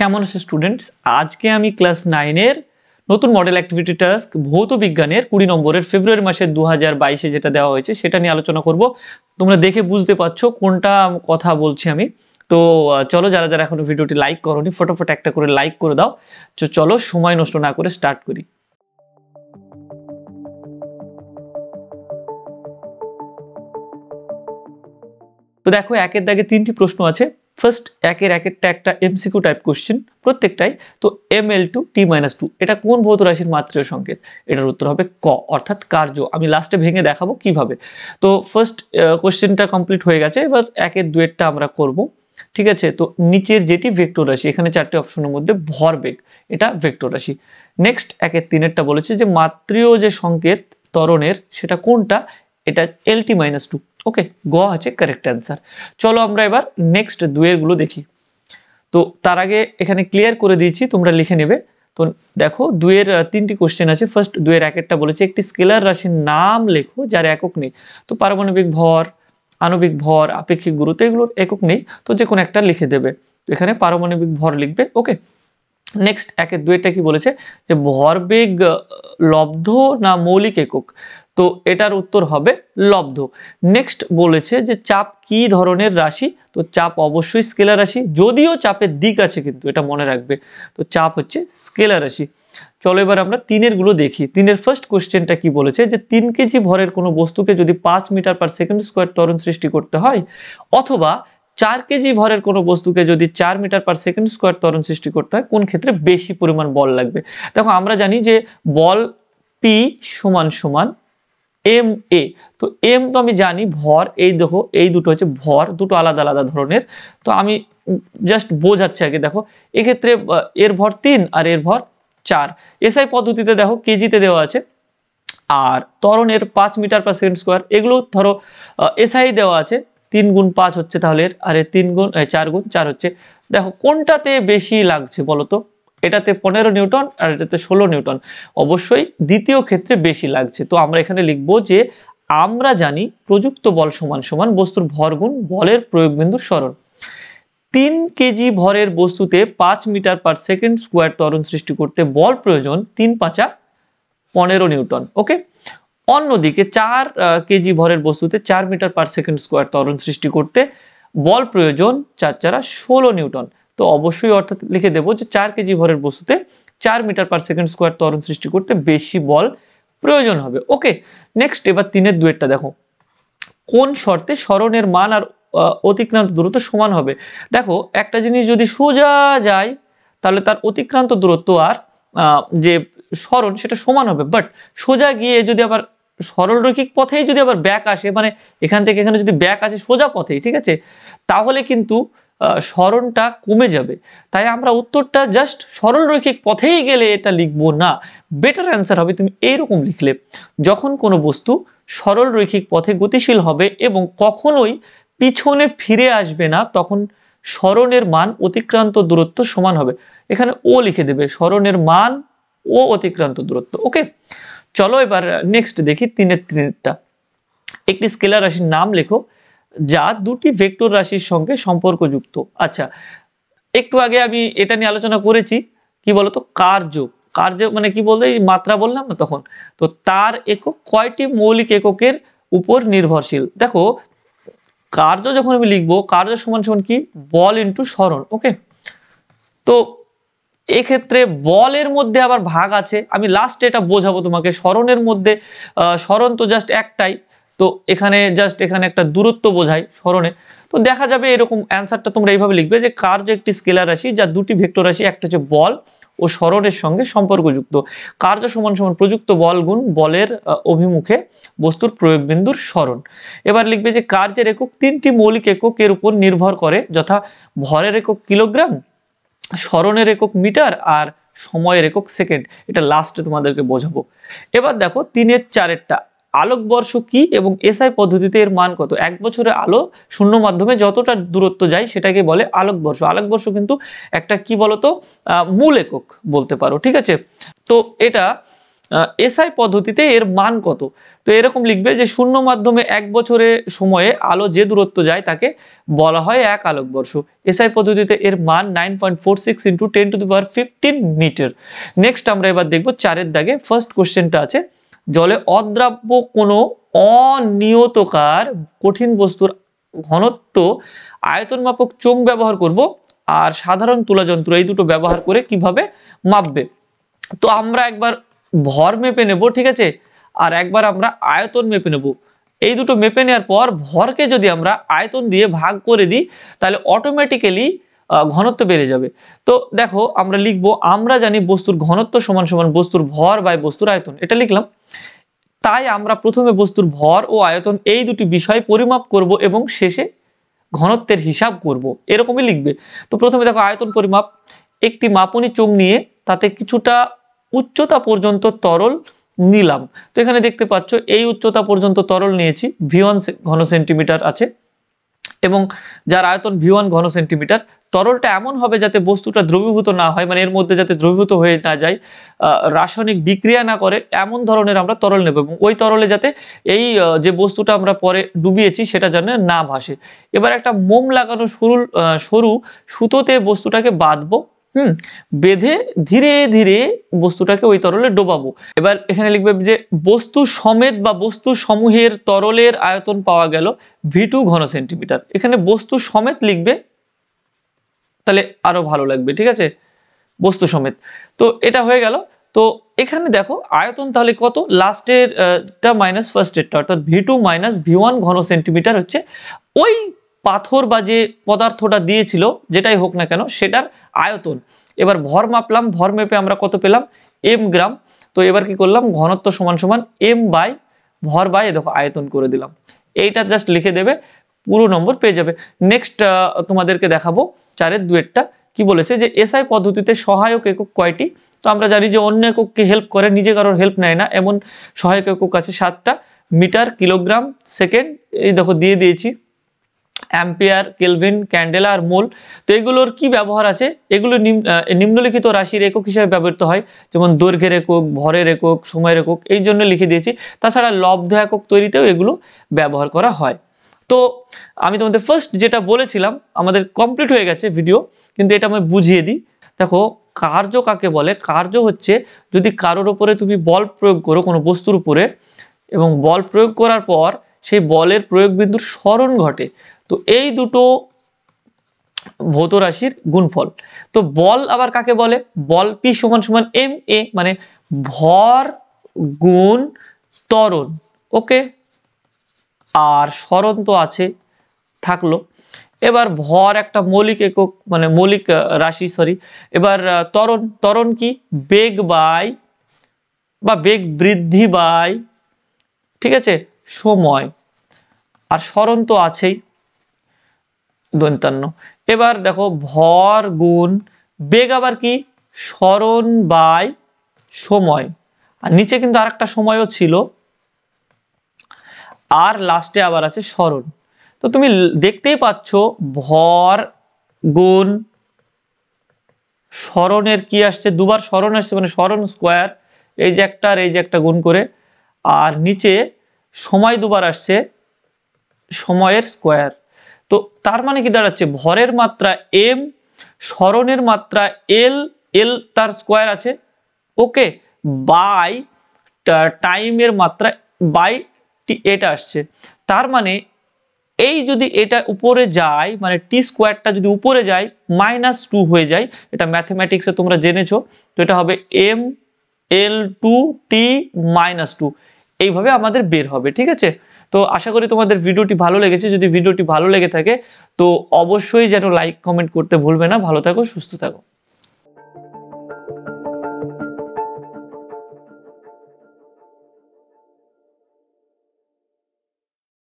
কেমন আছে স্টুডেন্টস আজকে আমি ক্লাস নাইনের নতুন মডেল অ্যাক্টিভিটি টাস্ক ভৌত বিজ্ঞানের কুড়ি নম্বরের ফেব্রুয়ারি মাসের দু হাজার বাইশে যেটা দেওয়া হয়েছে সেটা নিয়ে আলোচনা করব তোমরা দেখে বুঝতে পারছো কোনটা কথা বলছি আমি তো চলো যারা যারা এখনো ভিডিওটি লাইক করোনি ফটোফট একটা করে লাইক করে দাও তো চলো সময় নষ্ট না করে স্টার্ট করি তো দেখো একের দাগে তিনটি প্রশ্ন আছে ফার্স্ট একের একেরটা একটা এমসিকিউ টাইপ কোশ্চেন প্রত্যেকটাই তো M L two T minus two এটা কোন ভৌত রাশির মাত্রীয় সংকেত এটার উত্তর হবে ক অর্থাৎ কার্য আমি লাস্টে ভেঙে দেখাবো কিভাবে তো ফার্স্ট কোশ্চেনটা কমপ্লিট হয়ে গেছে এবার একের দুয়েরটা আমরা করব ঠিক আছে তো নিচের যেটি ভেক্টর রাশি এখানে চারটি অপশনের মধ্যে ভরবেগ এটা ভেক্টর রাশি নেক্সট একের তিনেরটা বলেছে যে মাত্রীয় যে সংকেত ত্বরণের সেটা কোনটা এটা এল টি মাইনাস টু ওকে গ আছে কারেক্ট অ্যান্সার চলো আমরা এবার নেক্সট দুয়েরগুলো দেখি তো তার আগে এখানে ক্লিয়ার করে দিয়েছি তোমরা লিখে নেবে তো দেখো দুয়ের তিনটি কোশ্চেন আছে ফার্স্ট দুয়ের একটা বলেছে একটি স্কেলার রাশির নাম লেখো যার একক নেই তো পারমাণবিক ভর আণবিক ভর আপেক্ষিক গুরুত্ব এগুলোর একক নেই তো যে কোনো একটা লিখে দেবে এখানে পারমাণবিক ভর লিখবে ওকে নেক্সট একে দুয়েরটা কি বলেছে যে ভরবেগ লব্ধ না মৌলিক একক তো এটার উত্তর হবে লব্ধ নেক্সট বলেছে যে চাপ কি ধরনের রাশি তো চাপ অবশ্যই স্কেলার রাশি যদিও চাপের দিক আছে কিন্তু এটা মনে রাখবে তো চাপ হচ্ছে স্কেলার রাশি চলো এবার আমরা তিনের গুলো দেখি তিনের ফার্স্ট কোশ্চেনটা কি বলেছে যে তিন কেজি ভরের কোনো বস্তুকে যদি পাঁচ মিটার পার সেকেন্ড স্কোয়ার ত্বরণ সৃষ্টি করতে হয় অথবা চার কেজি ভরের কোনো বস্তুকে যদি চার মিটার পার সেকেন্ড স্কোয়ার ত্বরণ সৃষ্টি করতে হয় কোন ক্ষেত্রে বেশি পরিমাণ বল লাগবে দেখো আমরা জানি যে বল পি সমান সমান এম এ তো এম তো আমি জানি ভর এই দেখো এই দুটো হচ্ছে ভর দুটো আলাদা আলাদা ধরনের তো আমি জাস্ট বোঝাচ্ছি আগে দেখো এক্ষেত্রে এর ভর তিন আর এর ভর চার এসআই পদ্ধতিতে দেখো কেজিতে দেওয়া আছে আর তরণের পাঁচ মিটার পার সেকেন্ড স্কোয়ার এগুলো ধরো এসআই দেওয়া আছে তিন গুণ পাঁচ হচ্ছে তাহলে আরে তিন গুণ চার গুণ চার হচ্ছে দেখো কোনটাতে বেশি লাগছে বলো তো এটাতে পনেরো নিউটন আর এটাতে ষোলো নিউটন অবশ্যই দ্বিতীয় ক্ষেত্রে বেশি লাগছে তো আমরা এখানে লিখব যে আমরা জানি প্রযুক্ত বল সমান সমান বস্তুর ভর গুণ বলের প্রয়োগ প্রয়োগবিন্দু সরণ তিন কেজি ভরের বস্তুতে পাঁচ মিটার পার সেকেন্ড স্কোয়ার তরণ সৃষ্টি করতে বল প্রয়োজন তিন পাঁচা পনেরো নিউটন ওকে অন্যদিকে চার কেজি ভরের বস্তুতে চার মিটার পার সেকেন্ড স্কোয়ার ত্বরণ সৃষ্টি করতে বল প্রয়োজন চার চারা ষোলো নিউটন তো অবশ্যই অর্থাৎ লিখে দেবো যে চার কেজি ভরের বস্তুতে চার মিটার পার সেকেন্ড স্কোয়ার ত্বরণ সৃষ্টি করতে বেশি বল প্রয়োজন হবে ওকে নেক্সট এবার তিনের দুয়েরটা দেখো কোন শর্তে সরণের মান আর অতিক্রান্ত দূরত্ব সমান হবে দেখো একটা জিনিস যদি সোজা যায় তাহলে তার অতিক্রান্ত দূরত্ব আর যে সরণ সেটা সমান হবে বাট সোজা গিয়ে যদি আবার সরলরৈখিক পথেই যদি আবার ব্যাক আসে মানে এখান থেকে এখানে যদি ব্যাক আসে সোজা পথেই ঠিক আছে তাহলে কিন্তু স্মরণটা কমে যাবে তাই আমরা উত্তরটা জাস্ট সরলরৈখিক পথেই গেলে এটা লিখবো না বেটার অ্যান্সার হবে তুমি এইরকম লিখলে যখন কোনো বস্তু সরলরৈখিক পথে গতিশীল হবে এবং কখনোই পিছনে ফিরে আসবে না তখন স্মরণের মান অতিক্রান্ত দূরত্ব সমান হবে এখানে ও লিখে দেবে স্মরণের মান ও অতিক্রান্ত দূরত্ব ওকে চলো এবার নেক্সট দেখি তিনের তিনেরটা একটি স্কেলার রাশির নাম লেখো যা দুটি ভেক্টর রাশির সঙ্গে সম্পর্কযুক্ত আচ্ছা একটু আগে আমি এটা নিয়ে আলোচনা করেছি কি বলতো কার্য কার্য মানে কি বলতে মাত্রা বললাম না তখন তো তার একক কয়টি মৌলিক এককের উপর নির্ভরশীল দেখো কার্য যখন আমি লিখবো কার্য সমান সমান কি বল ইন্টু স্মরণ ওকে তো এক্ষেত্রে বলের মধ্যে আবার ভাগ আছে আমি লাস্টে এটা বোঝাবো তোমাকে স্মরণের মধ্যে স্মরণ তো জাস্ট একটাই তো এখানে জাস্ট এখানে একটা দূরত্ব বোঝায় স্মরণে তো দেখা যাবে এরকম অ্যান্সারটা তোমরা এইভাবে লিখবে যে কার্য একটি স্কেলার রাশি যা দুটি ভেক্টর রাশি একটা হচ্ছে বল ও স্মরণের সঙ্গে সম্পর্কযুক্ত কার্য সমান সমান প্রযুক্ত বল গুণ বলের অভিমুখে বস্তুর প্রয়োগ বিন্দুর স্মরণ এবার লিখবে যে কার্যের একক তিনটি মৌলিক এককের উপর নির্ভর করে যথা ভরের একক কিলোগ্রাম স্মরণের একক মিটার আর সময়ের একক সেকেন্ড এটা লাস্টে তোমাদেরকে বোঝাবো এবার দেখো তিনের চারেরটা আলোকবর্ষ কি এবং এসআই পদ্ধতিতে এর মান কত এক বছরে আলো শূন্য মাধ্যমে যতটা দূরত্ব যায় সেটাকে বলে আলোকবর্ষ আলোকবর্ষ কিন্তু একটা কি বলতো মূল একক বলতে পারো ঠিক আছে তো এটা এসআই পদ্ধতিতে এর মান কত তো এরকম লিখবে যে শূন্য মাধ্যমে এক বছরে সময়ে আলো যে দূরত্ব যায় তাকে বলা হয় এক আলোকবর্ষ এসআই পদ্ধতিতে এর মান nine point four six into ten to the power fifteen metre next আমরা এবার দেখবো চারের দাগে ফার্স্ট কোশ্চেনটা আছে জলে অদ্রাব্য কোনো অনিয়তকার কঠিন বস্তুর ঘনত্ব আয়তন মাপক চোখ ব্যবহার করব আর সাধারণ তুলা যন্ত্র এই দুটো ব্যবহার করে কিভাবে মাপবে তো আমরা একবার ভর মেপে নেব ঠিক আছে আর একবার আমরা আয়তন মেপে নেব এই দুটো মেপে নেওয়ার পর ভরকে যদি আমরা আয়তন দিয়ে ভাগ করে দিই তাহলে অটোমেটিক্যালি ঘনত্ব বেড়ে যাবে তো দেখো আমরা লিখব আমরা জানি বস্তুর ঘনত্ব সমান সমান বস্তুর ভর বা বস্তুর আয়তন এটা লিখলাম তাই আমরা প্রথমে বস্তুর ভর ও আয়তন এই দুটি বিষয় পরিমাপ করব এবং শেষে ঘনত্বের হিসাব করব এরকমই লিখবে তো প্রথমে দেখো আয়তন পরিমাপ একটি মাপনি চোখ নিয়ে তাতে কিছুটা উচ্চতা পর্যন্ত তরল নিলাম তো এখানে দেখতে পাচ্ছ এই উচ্চতা পর্যন্ত তরল নিয়েছি ভি ওয়ান ঘন সেন্টিমিটার আছে এবং যার আয়তন ভি ওয়ান ঘন সেন্টিমিটার তরলটা এমন হবে যাতে বস্তুটা দ্রবীভূত না হয় মানে এর মধ্যে যাতে দ্রবীভূত হয়ে না যায় রাসায়নিক বিক্রিয়া না করে এমন ধরনের আমরা তরল নেব এবং ওই তরলে যাতে এই যে বস্তুটা আমরা পরে ডুবিয়েছি সেটা যেন না ভাসে এবার একটা মোম লাগানো সরু সরু সুতোতে বস্তুটাকে বাঁধবো হুম বেঁধে ধীরে ধীরে বস্তুটাকে ওই তরলে ডোবাবো এবার এখানে লিখবে যে বস্তু সমেত বা বস্তু সমূহের তরলের আয়তন পাওয়া গেল টু ঘন সেন্টিমিটার এখানে বস্তু সমেত লিখবে তাহলে আরও ভালো লাগবে ঠিক আছে বস্তু সমেত তো এটা হয়ে গেল তো এখানে দেখো আয়তন তাহলে কত লাস্টের মাইনাস ফার্স্টেরটা অর্থাৎ V two minus V one ঘন সেন্টিমিটার হচ্ছে ওই পাথর বা যে পদার্থটা দিয়েছিল যেটাই হোক না কেন সেটার আয়তন এবার ভর মাপলাম ভর মেপে আমরা কত পেলাম এম গ্রাম তো এবার কি করলাম ঘনত্ব সমান সমান এম বাই ভর বাই দেখো আয়তন করে দিলাম এইটা জাস্ট লিখে দেবে পুরো নম্বর পেয়ে যাবে নেক্সট তোমাদেরকে দেখাবো চারের দুয়েরটা কি বলেছে যে এসআই পদ্ধতিতে সহায়ক একক কয়টি তো আমরা জানি যে অন্য এককে হেল্প করে নিজে কারোর হেল্প নেয় না এমন সহায়ক একক আছে সাতটা মিটার কিলোগ্রাম সেকেন্ড এই দেখো দিয়ে দিয়েছি অ্যাম্পিয়ার কেলভিন ক্যান্ডেলা আর মোল তো এগুলোর কি ব্যবহার আছে এগুলো নিম্নলিখিত রাশির একক হিসেবে ব্যবহৃত হয় যেমন দৈর্ঘ্যের একক ভরের একক সময়ের একক এই জন্য লিখে দিয়েছি তাছাড়া লব্ধ একক তৈরিতেও এগুলো ব্যবহার করা হয় তো আমি তোমাদের ফার্স্ট যেটা বলেছিলাম আমাদের কমপ্লিট হয়ে গেছে ভিডিও কিন্তু এটা আমি বুঝিয়ে দিই দেখো কার্য কাকে বলে কার্য হচ্ছে যদি কারোর ওপরে তুমি বল প্রয়োগ করো কোনো বস্তুর উপরে এবং বল প্রয়োগ করার পর সেই বলের প্রয়োগ বিন্দুর স্মরণ ঘটে তো এই দুটো ভৌত রাশির গুণফল তো বল আবার কাকে বলে বল পি সমান সমান এম এ মানে ভর গুণ তরণ ওকে আর স্মরণ তো আছে থাকলো এবার ভর একটা মৌলিক একক মানে মৌলিক রাশি সরি এবার তরণ তরণ কি বেগ বাই বা বেগ বৃদ্ধি বাই ঠিক আছে সময় আর স্মরণ তো আছেই দন্তান্ন এবার দেখো ভর গুণ বেগ আবার কি স্মরণ বাই সময় আর নিচে কিন্তু আর একটা সময়ও ছিল আর লাস্টে আবার আছে স্মরণ তো তুমি দেখতেই পাচ্ছ ভর গুণ স্মরণের কি আসছে দুবার স্মরণ আসছে মানে স্মরণ স্কোয়ার এই যে একটা আর এই যে একটা গুণ করে আর নিচে সময় দুবার আসছে সময়ের স্কোয়ার তো তার মানে কি দাঁড়াচ্ছে ভরের মাত্রা এম স্মরণের মাত্রা এল এল তার স্কোয়ার আছে ওকে বাই টাইমের মাত্রা বাই এটা আসছে তার মানে এই যদি এটা উপরে যায় মানে টি স্কোয়ারটা যদি উপরে যায় মাইনাস টু হয়ে যায় এটা ম্যাথমেটিক্সে তোমরা জেনেছো তো এটা হবে M L two T minus two এইভাবে আমাদের বের হবে ঠিক আছে তো আশা করি তোমাদের ভিডিওটি ভালো লেগেছে যদি ভিডিওটি ভালো লেগে থাকে তো অবশ্যই যেন লাইক কমেন্ট করতে ভুলবে না ভালো থাকো সুস্থ থাকো